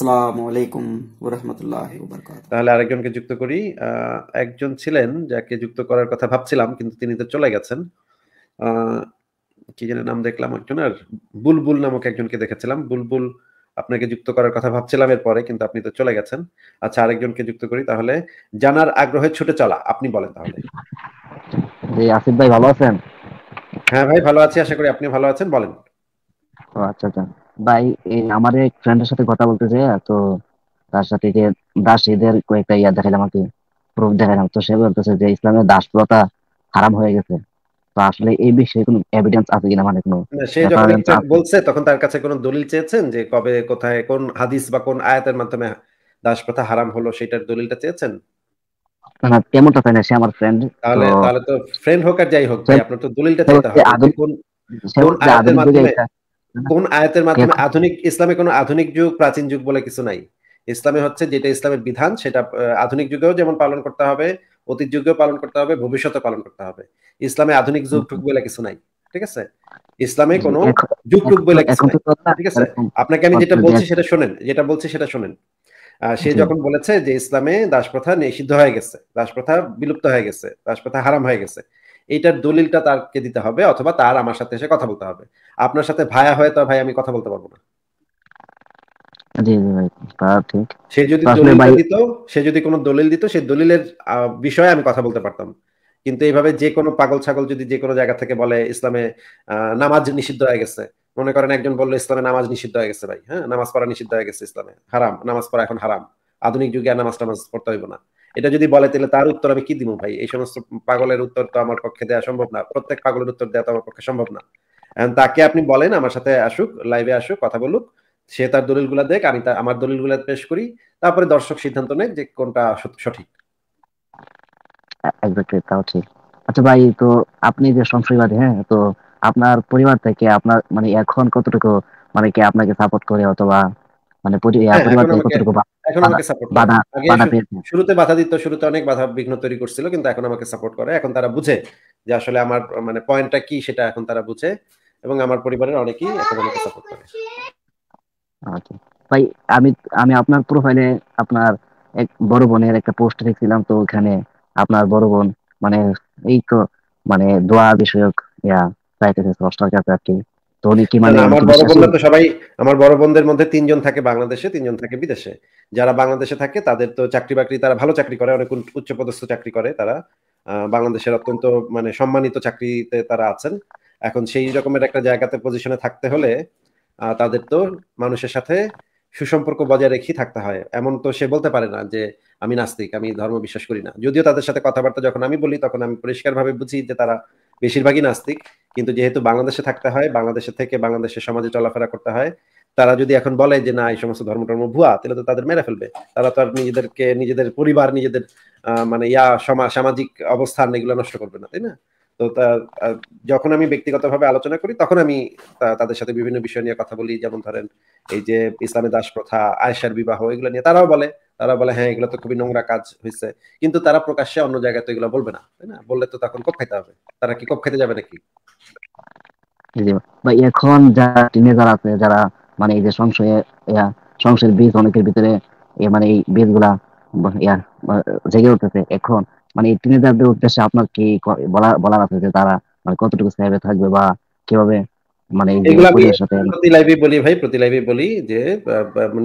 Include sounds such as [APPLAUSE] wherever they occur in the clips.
তাহলে আরেকজনকে যুক্ত করি একজন ছিলেন যাকে যুক্ত করার কথা ভাবছিলাম কিন্তু তিনি তো চলে গেছেন কি নাম দেখলাম একজনের বুলবুল নামক একজনকে দেখেছিলাম বুলবুল আপনাকে যুক্ত করার কথা ভাবছিলাম এরপরে কিন্তু আপনি তো চলে গেছেন আচ্ছা আরেকজনকে যুক্ত করি তাহলে জানার আগ্রহে ছুটে চলা আপনি বলেন তাহলে জি আসিফ ভাই ভালো আছেন হ্যাঁ ভাই ভালো আছি আশা করি আপনি ভালো আছেন বলেন আচ্ছা আচ্ছা ভাই আমার এক ফ্রেন্ডের সাথে কথা বলতে যে তো তার সাথে যে দাসীদের কয়েকটা ইয়া দেখাইলাম আর প্রুফ দেখাইলাম তো সে বলতেছে যে ইসলামে দাস প্রথা হারাম হয়ে গেছে তো আসলে এই বিষয়ে কোনো এভিডেন্স আছে কিনা মানে কোনো সে যখন বলছে তখন তার কাছে কোনো দলিল চেয়েছেন যে কবে কোথায় কোন হাদিস বা কোন আয়াতের মাধ্যমে দাস প্রথা হারাম হলো সেটার দলিলটা চেয়েছেন না না সে আমার ফ্রেন্ড তাহলে তাহলে তো ফ্রেন্ড হোক আর যাই হোক ভাই আপনার তো দলিলটা চাইতে হবে কোন আয়াতের মাধ্যমে [LAUGHS] কোন আয়াতের মাধ্যমে আধুনিক ইসলামে কোনো আধুনিক যুগ প্রাচীন যুগ বলে কিছু নাই ইসলামে হচ্ছে যেটা ইসলামের বিধান সেটা আধুনিক যুগেও যেমন পালন করতে হবে অতীত যুগেও পালন করতে হবে ভবিষ্যতে পালন করতে হবে ইসলামে আধুনিক যুগ টুক বলে কিছু নাই ঠিক আছে ইসলামে কোনো যুগ টুক বলে কিছু নাই ঠিক আছে আপনাকে আমি যেটা বলছি সেটা শোনেন যেটা বলছি সেটা শোনেন সে যখন বলেছে যে ইসলামে দাসপ্রথা নিষিদ্ধ হয়ে গেছে দাসপ্রথা বিলুপ্ত হয়ে গেছে দাসপ্রথা হারাম হয়ে গেছে এটার দলিলটা তারকে দিতে হবে অথবা তার আমার সাথে এসে কথা বলতে হবে আপনার সাথে ভায়া হয় তো ভাই আমি কথা বলতে পারবো না সে যদি দলিল দিত সে যদি কোনো দলিল দিত দলিলের বিষয়ে আমি কথা বলতে পারতাম কিন্তু এইভাবে যে কোনো পাগল ছাগল যদি যে কোনো জায়গা থেকে বলে ইসলামে নামাজ নিষিদ্ধ হয়ে গেছে মনে করেন একজন বললো ইসলামে নামাজ নিষিদ্ধ হয়ে গেছে ভাই হ্যাঁ নামাজ পড়া নিষিদ্ধ হয়ে গেছে ইসলামে হারাম নামাজ পড়া এখন হারাম আধুনিক যুগে আর নামাজ টামাজ পড়তে হইব না এটা যদি বলে তাহলে তার উত্তর আমি কি দিব ভাই এই সমস্ত পাগলের উত্তর তো আমার পক্ষে দেওয়া সম্ভব না প্রত্যেক পাগলের উত্তর দেওয়া তো আমার পক্ষে সম্ভব না তাকে আপনি বলেন আমার সাথে আসুক লাইভে আসুক কথা বলুক সে তার দলিল গুলা দেখ আমি আমার দলিল গুলা পেশ করি তারপরে দর্শক সিদ্ধান্ত নেয় যে কোনটা সঠিক তাও ঠিক আচ্ছা ভাই তো আপনি যে সংশয়বাদী হ্যাঁ তো আপনার পরিবার থেকে আপনার মানে এখন কতটুকু মানে কি আপনাকে সাপোর্ট করে অথবা মানে হ্যাঁ, শুরুতে বাধা দিত শুরুতে অনেক বাধা বিঘ্ন তৈরি করছিল কিন্তু এখন আমাকে সাপোর্ট করে এখন তারা বুঝে যে আসলে আমার মানে পয়েন্টটা কি সেটা এখন তারা বুঝে এবং আমার পরিবারের অনেকেই এখন আমাকে সাপোর্ট করে আচ্ছা। ভাই আমি আমি আপনার প্রোফাইলে আপনার এক বড় বোনের একটা পোস্ট দেখছিলাম তো ওখানে আপনার বড় বোন মানে এই তো মানে দোয়া বিষয়ক ইয়া চাইতেছে স্রষ্টার কাছে আর কি তো উনি কি মানে আমার বড় বোনরা তো সবাই আমার বড় বোনদের মধ্যে তিনজন থাকে বাংলাদেশে তিনজন থাকে বিদেশে যারা বাংলাদেশে থাকে তাদের তো চাকরি বাকরি তারা ভালো চাকরি করে অনেক উচ্চ পদস্থ চাকরি করে তারা বাংলাদেশের অত্যন্ত মানে সম্মানিত চাকরিতে তারা আছেন এখন সেই রকমের একটা জায়গাতে পজিশনে থাকতে হলে তাদের তো মানুষের সাথে সুসম্পর্ক বজায় রেখে থাকতে হয় এমন তো সে বলতে পারে না যে আমি নাস্তিক আমি ধর্ম বিশ্বাস করি না যদিও তাদের সাথে কথাবার্তা যখন আমি বলি তখন আমি পরিষ্কারভাবে বুঝি যে তারা বেশিরভাগই নাস্তিক কিন্তু যেহেতু বাংলাদেশে থাকতে হয় বাংলাদেশে থেকে বাংলাদেশের সমাজে চলাফেরা করতে হয় তারা যদি এখন বলে যে না এই সমস্ত ধর্ম টর্ম ভুয়া তাহলে তো তাদের মেরে ফেলবে তারা তো আর নিজেদেরকে নিজেদের পরিবার নিজেদের মানে ইয়া সামাজিক অবস্থান এগুলো নষ্ট করবে না তাই না তো যখন আমি ব্যক্তিগতভাবে আলোচনা করি তখন আমি তাদের সাথে বিভিন্ন বিষয় নিয়ে কথা বলি যেমন ধরেন এই যে ইসলামী দাস প্রথা আয়সার বিবাহ এগুলো নিয়ে তারাও বলে তারা বলে হ্যাঁ এগুলো তো খুবই নোংরা কাজ হয়েছে কিন্তু তারা প্রকাশ্যে অন্য জায়গায় তো এগুলো বলবে না তাই না বললে তো তখন কোপ খাইতে হবে তারা কি কোপ খাইতে যাবে নাকি ভাই এখন যারা টিনেজার আছে যারা মানে এই যে সংশয়ে সংশয়ের বীজ অনেকের ভিতরে মানে এই বীজগুলা জেগে উঠতেছে এখন মানে টিনেজারদের উদ্দেশ্যে আপনার কি বলার আছে যে তারা মানে কতটুকু সেভে থাকবে বা কিভাবে মানে বলি ভাই বলি যে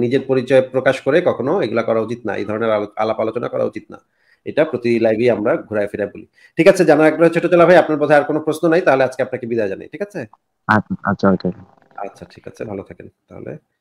নিজের পরিচয় প্রকাশ করে কখনো এগুলা করা উচিত না এই ধরনের আলাপ আলোচনা করা উচিত না এটা প্রতি লাইভে আমরা ঘুরায় ফেরা বলি ঠিক আছে জানার আগ্রহ ছোট চলা ভাই আপনার বোধহয় আর কোনো প্রশ্ন নাই তাহলে আজকে আপনাকে বিদায় জানাই ঠিক আছে আচ্ছা আচ্ছা, আচ্ছা ঠিক আছে ভালো থাকেন তাহলে